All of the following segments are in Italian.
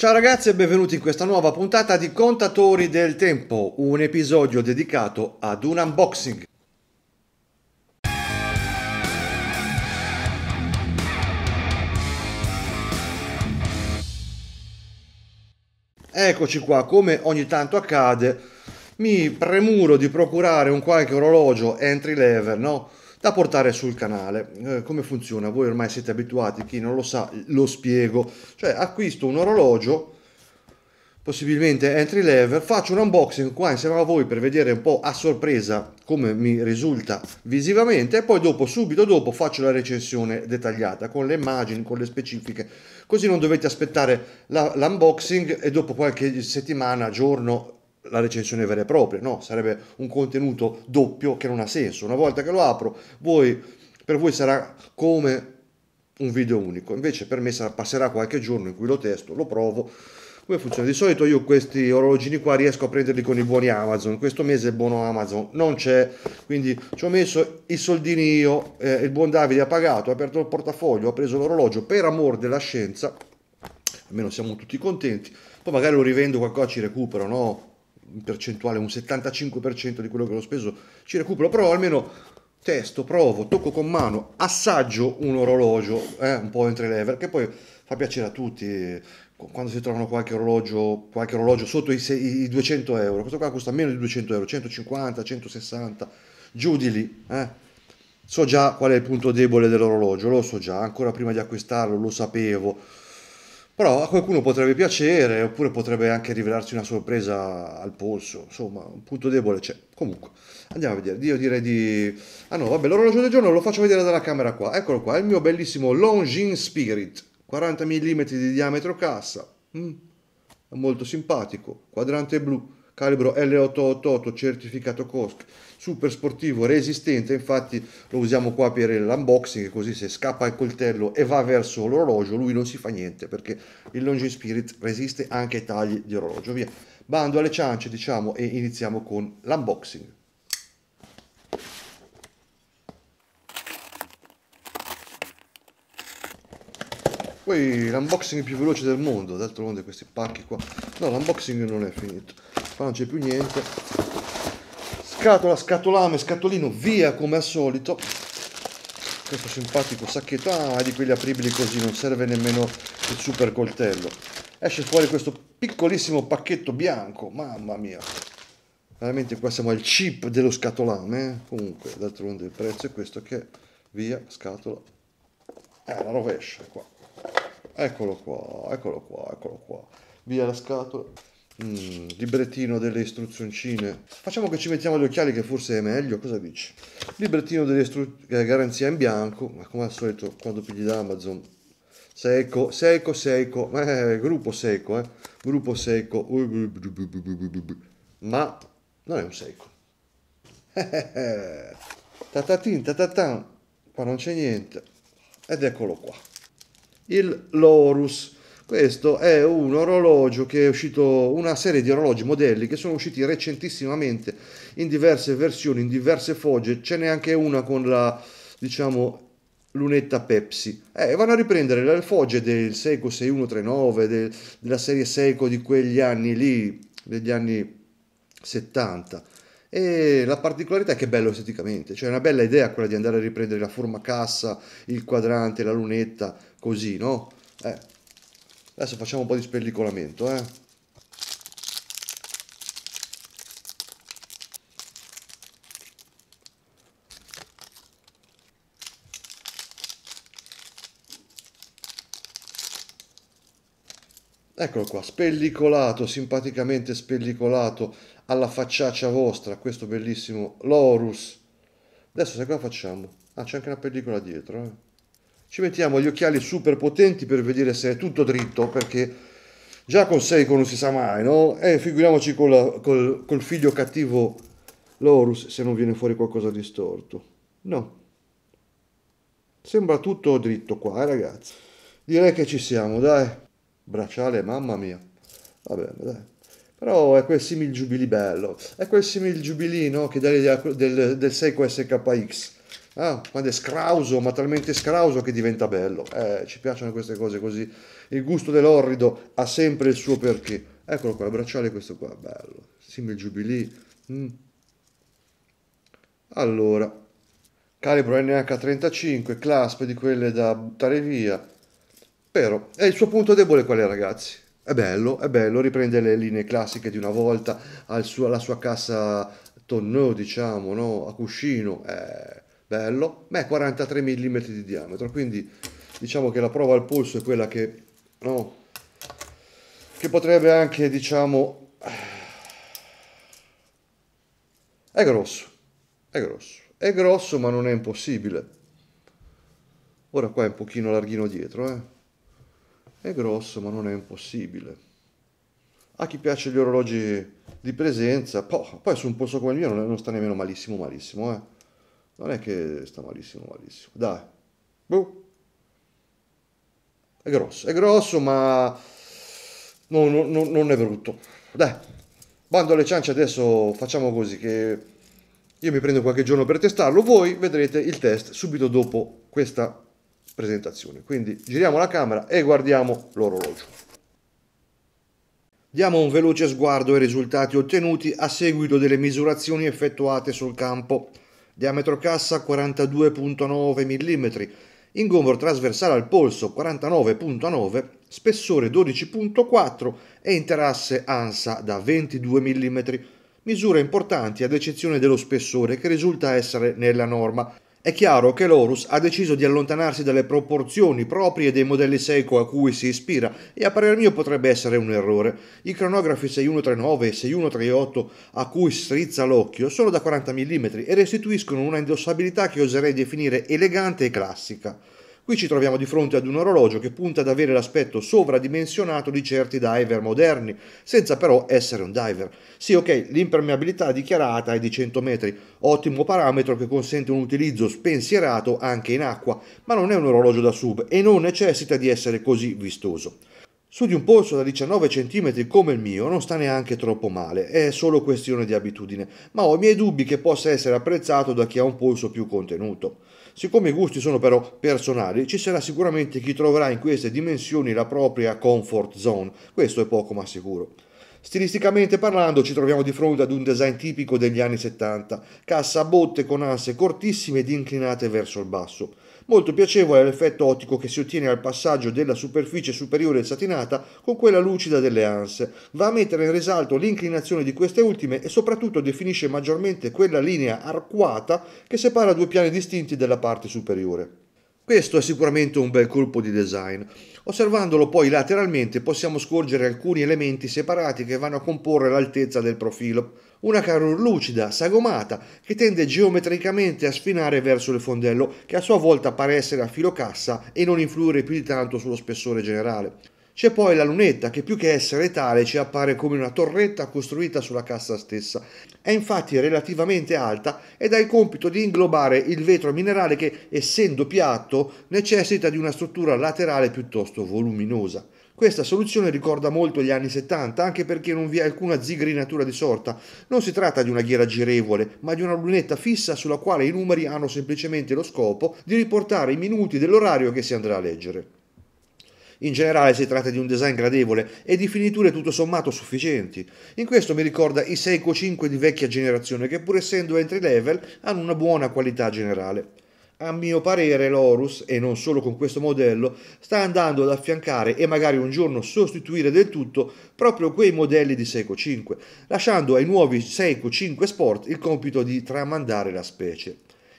Ciao ragazzi e benvenuti in questa nuova puntata di Contatori del Tempo, un episodio dedicato ad un unboxing. Eccoci qua, come ogni tanto accade, mi premuro di procurare un qualche orologio entry level, no? da portare sul canale. Eh, come funziona? Voi ormai siete abituati, chi non lo sa lo spiego. Cioè acquisto un orologio, possibilmente entry level, faccio un unboxing qua insieme a voi per vedere un po' a sorpresa come mi risulta visivamente e poi dopo, subito dopo, faccio la recensione dettagliata con le immagini, con le specifiche, così non dovete aspettare l'unboxing e dopo qualche settimana, giorno la recensione vera e propria, no, sarebbe un contenuto doppio che non ha senso. Una volta che lo apro, voi, per voi sarà come un video unico, invece per me sarà, passerà qualche giorno in cui lo testo, lo provo. Come funziona? Di solito io questi orologini qua riesco a prenderli con i buoni Amazon, questo mese il buono Amazon non c'è, quindi ci ho messo i soldini io, eh, il buon Davide ha pagato, ha aperto il portafoglio, ha preso l'orologio per amor della scienza, almeno siamo tutti contenti, poi magari lo rivendo qualcosa ci recupero, no? in percentuale un 75% di quello che l'ho speso ci recupero, però almeno testo, provo, tocco con mano, assaggio un orologio, eh, un po' entry level, che poi fa piacere a tutti quando si trovano qualche orologio, qualche orologio sotto i, sei, i, 200 euro. Questo qua costa meno di 200 euro, 150, 160, giù di lì. Eh. So già qual è il punto debole dell'orologio, lo so già, ancora prima di acquistarlo lo sapevo però a qualcuno potrebbe piacere, oppure potrebbe anche rivelarsi una sorpresa al polso. Insomma, un punto debole c'è. Comunque, andiamo a vedere. Io direi di... Ah no, vabbè, l'orologio del giorno lo faccio vedere dalla camera qua. Eccolo qua, è il mio bellissimo Longin Spirit. 40 mm di diametro cassa. Mm, è molto simpatico. Quadrante blu calibro L888 certificato COSC, super sportivo, resistente, infatti lo usiamo qua per l'unboxing, così se scappa il coltello e va verso l'orologio lui non si fa niente perché il Longin Spirit resiste anche ai tagli di orologio. Via, bando alle ciance diciamo e iniziamo con l'unboxing. Poi l'unboxing più veloce del mondo, d'altronde questi pacchi qua. No, l'unboxing non è finito qua non c'è più niente scatola, scatolame, scatolino via come al solito questo simpatico sacchetto ah, di quelli apribili così non serve nemmeno il super coltello esce fuori questo piccolissimo pacchetto bianco mamma mia veramente qua siamo al chip dello scatolame eh? comunque d'altronde il prezzo è questo che via scatola è eh, la rovescia qua eccolo qua eccolo qua eccolo qua via la scatola mm, librettino delle istruzioncine. Facciamo che ci mettiamo gli occhiali che forse è meglio, cosa dici? Librettino delle istruzioncine, eh, garanzia in bianco, ma come al solito quando pigli da Amazon Seco, seco, seco, eh, gruppo seco, eh. gruppo seco, ma non è un seco. Tatatin, tatatan, qua non c'è niente. Ed eccolo qua. Il Lorus questo è un orologio che è uscito, una serie di orologi modelli che sono usciti recentissimamente in diverse versioni, in diverse fogge. Ce n'è anche una con la, diciamo, lunetta Pepsi. Eh, vanno a riprendere le fogge del Seiko 6139, del, della serie Seiko di quegli anni lì, degli anni 70. E la particolarità è che è bello esteticamente, cioè è una bella idea quella di andare a riprendere la forma cassa, il quadrante, la lunetta, così, no? Eh, Adesso facciamo un po' di spellicolamento, eh. Eccolo qua, spellicolato, simpaticamente spellicolato alla facciaccia vostra, questo bellissimo Lorus. Adesso se cosa facciamo? Ah, c'è anche una pellicola dietro, eh ci mettiamo gli occhiali super potenti per vedere se è tutto dritto, perché già con Seiko non si sa mai, no? E eh, figuriamoci col, col, col figlio cattivo Lorus se non viene fuori qualcosa di storto. No. Sembra tutto dritto qua, eh, ragazzi. Direi che ci siamo, dai. Bracciale, mamma mia. Va bene, dai. Però è quel simil giubili bello, è quel simil giubilino che dà l'idea del, del Seiko SKX Ah, quando è scrauso, ma talmente scrauso che diventa bello. Eh, ci piacciono queste cose così. Il gusto dell'orrido ha sempre il suo perché. Eccolo qua, il bracciale questo qua, bello. Simil Jubilee. Mm. Allora, calibro NH35, clasp di quelle da buttare via. Però, è il suo punto debole qual è ragazzi? È bello, è bello, riprende le linee classiche di una volta, ha la sua cassa tonneau, diciamo, no? a cuscino. Eh bello, ma è 43 mm di diametro, quindi diciamo che la prova al polso è quella che, no, che potrebbe anche, diciamo, è grosso, è grosso, è grosso ma non è impossibile. Ora qua è un pochino larghino dietro, eh. È grosso ma non è impossibile. A chi piace gli orologi di presenza, poi su un polso come il mio non, non sta nemmeno malissimo malissimo, eh non è che sta malissimo, malissimo. Dai, boh. È grosso, è grosso, ma non, non, non è brutto. Dai, bando alle ciance adesso facciamo così che io mi prendo qualche giorno per testarlo, voi vedrete il test subito dopo questa presentazione. Quindi giriamo la camera e guardiamo l'orologio. Diamo un veloce sguardo ai risultati ottenuti a seguito delle misurazioni effettuate sul campo diametro cassa 42.9 mm, ingombro trasversale al polso 49.9, spessore 12.4 e interasse ansa da 22 mm, misure importanti ad eccezione dello spessore che risulta essere nella norma è chiaro che l'Horus ha deciso di allontanarsi dalle proporzioni proprie dei modelli Seiko a cui si ispira e a parer mio potrebbe essere un errore. I cronografi 6139 e 6138 a cui strizza l'occhio sono da 40 mm e restituiscono una indossabilità che oserei definire elegante e classica. Qui ci troviamo di fronte ad un orologio che punta ad avere l'aspetto sovradimensionato di certi diver moderni, senza però essere un diver. Sì, ok, l'impermeabilità dichiarata è di 100 metri, ottimo parametro che consente un utilizzo spensierato anche in acqua, ma non è un orologio da sub e non necessita di essere così vistoso. Su di un polso da 19 cm come il mio non sta neanche troppo male, è solo questione di abitudine, ma ho i miei dubbi che possa essere apprezzato da chi ha un polso più contenuto. Siccome i gusti sono però personali, ci sarà sicuramente chi troverà in queste dimensioni la propria comfort zone, questo è poco ma sicuro. Stilisticamente parlando ci troviamo di fronte ad un design tipico degli anni 70, cassa a botte con anse cortissime ed inclinate verso il basso. Molto piacevole è l'effetto ottico che si ottiene al passaggio della superficie superiore satinata con quella lucida delle anse. Va a mettere in risalto l'inclinazione di queste ultime e soprattutto definisce maggiormente quella linea arcuata che separa due piani distinti della parte superiore. Questo è sicuramente un bel colpo di design. Osservandolo poi lateralmente possiamo scorgere alcuni elementi separati che vanno a comporre l'altezza del profilo. Una Carun lucida, sagomata, che tende geometricamente a sfinare verso il fondello, che a sua volta pare essere a filocassa e non influire più di tanto sullo spessore generale. C'è poi la lunetta che più che essere tale ci appare come una torretta costruita sulla cassa stessa. È infatti relativamente alta ed ha il compito di inglobare il vetro minerale che, essendo piatto, necessita di una struttura laterale piuttosto voluminosa. Questa soluzione ricorda molto gli anni 70, anche perché non vi è alcuna zigrinatura di sorta. Non si tratta di una ghiera girevole, ma di una lunetta fissa sulla quale i numeri hanno semplicemente lo scopo di riportare i minuti dell'orario che si andrà a leggere. In generale si tratta di un design gradevole e di finiture tutto sommato sufficienti. In questo mi ricorda i Seiko 5 di vecchia generazione che pur essendo entry level hanno una buona qualità generale. A mio parere l'Horus, e non solo con questo modello, sta andando ad affiancare e magari un giorno sostituire del tutto proprio quei modelli di Seiko 5, lasciando ai nuovi Seiko 5 Sport il compito di tramandare la specie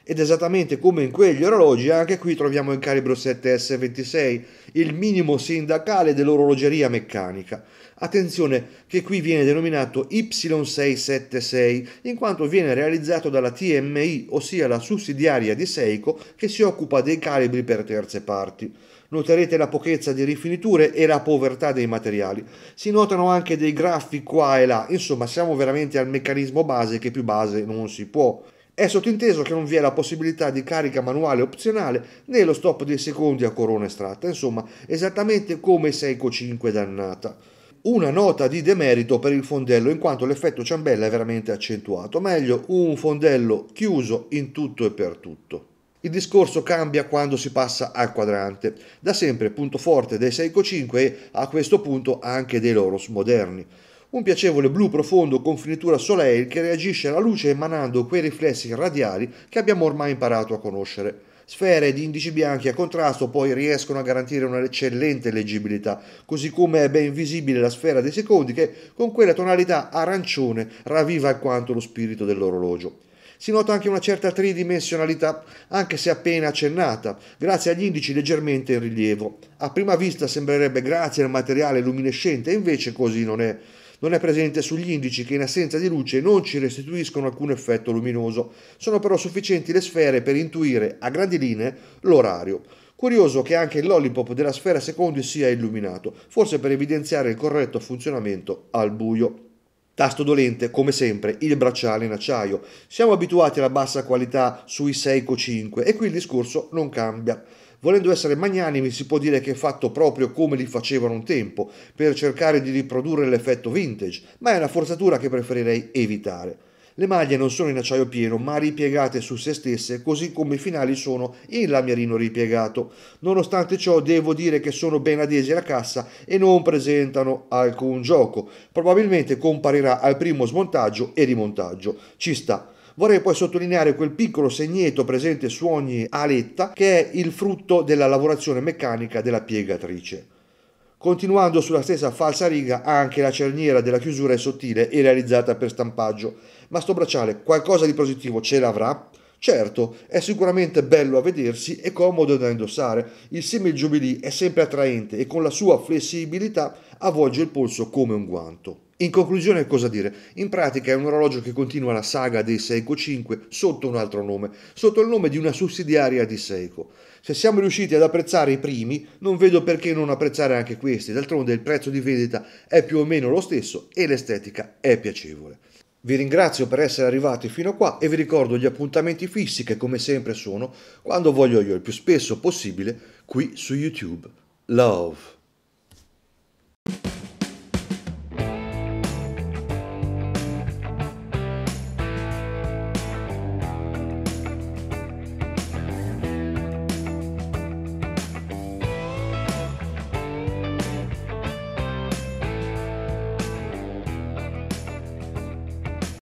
ed esattamente come in quegli orologi anche qui troviamo il calibro 7S26, il minimo sindacale dell'orologeria meccanica. Attenzione che qui viene denominato Y676 in quanto viene realizzato dalla TMI, ossia la sussidiaria di Seiko che si occupa dei calibri per terze parti. Noterete la pochezza di rifiniture e la povertà dei materiali. Si notano anche dei graffi qua e là, insomma siamo veramente al meccanismo base che più base non si può. È sottinteso che non vi è la possibilità di carica manuale opzionale né lo stop dei secondi a corona estratta, insomma, esattamente come 6,5 dannata. Una nota di demerito per il fondello, in quanto l'effetto ciambella è veramente accentuato, meglio un fondello chiuso in tutto e per tutto. Il discorso cambia quando si passa al quadrante, da sempre punto forte dei Seiko 5 e a questo punto anche dei Loros moderni. Un piacevole blu profondo con finitura soleil che reagisce alla luce emanando quei riflessi radiali che abbiamo ormai imparato a conoscere. Sfere di indici bianchi a contrasto poi riescono a garantire un'eccellente leggibilità, così come è ben visibile la sfera dei secondi che con quella tonalità arancione ravviva alquanto lo spirito dell'orologio si nota anche una certa tridimensionalità, anche se appena accennata, grazie agli indici leggermente in rilievo. A prima vista sembrerebbe grazie al materiale luminescente, invece così non è. Non è presente sugli indici che in assenza di luce non ci restituiscono alcun effetto luminoso. Sono però sufficienti le sfere per intuire a grandi linee l'orario. Curioso che anche il lollipop della sfera secondi sia illuminato, forse per evidenziare il corretto funzionamento al buio. Tasto dolente, come sempre, il bracciale in acciaio. Siamo abituati alla bassa qualità sui Seiko 5 e qui il discorso non cambia. Volendo essere magnanimi si può dire che è fatto proprio come li facevano un tempo, per cercare di riprodurre l'effetto vintage, ma è una forzatura che preferirei evitare. Le maglie non sono in acciaio pieno, ma ripiegate su se stesse, così come i finali sono in lamierino ripiegato. Nonostante ciò, devo dire che sono ben adesi alla cassa e non presentano alcun gioco. Probabilmente comparirà al primo smontaggio e rimontaggio. Ci sta. Vorrei poi sottolineare quel piccolo segneto presente su ogni aletta che è il frutto della lavorazione meccanica della piegatrice. Continuando sulla stessa falsa riga, anche la cerniera della chiusura è sottile e realizzata per stampaggio. Ma sto bracciale qualcosa di positivo ce l'avrà? Certo, è sicuramente bello a vedersi e comodo da indossare. Il simil Jubilee è sempre attraente e con la sua flessibilità avvolge il polso come un guanto. In conclusione cosa dire? In pratica è un orologio che continua la saga dei Seiko 5 sotto un altro nome, sotto il nome di una sussidiaria di Seiko. Se siamo riusciti ad apprezzare i primi, non vedo perché non apprezzare anche questi, d'altronde il prezzo di vendita è più o meno lo stesso e l'estetica è piacevole. Vi ringrazio per essere arrivati fino a qua e vi ricordo gli appuntamenti fissi che come sempre sono, quando voglio io, il più spesso possibile, qui su YouTube. Love.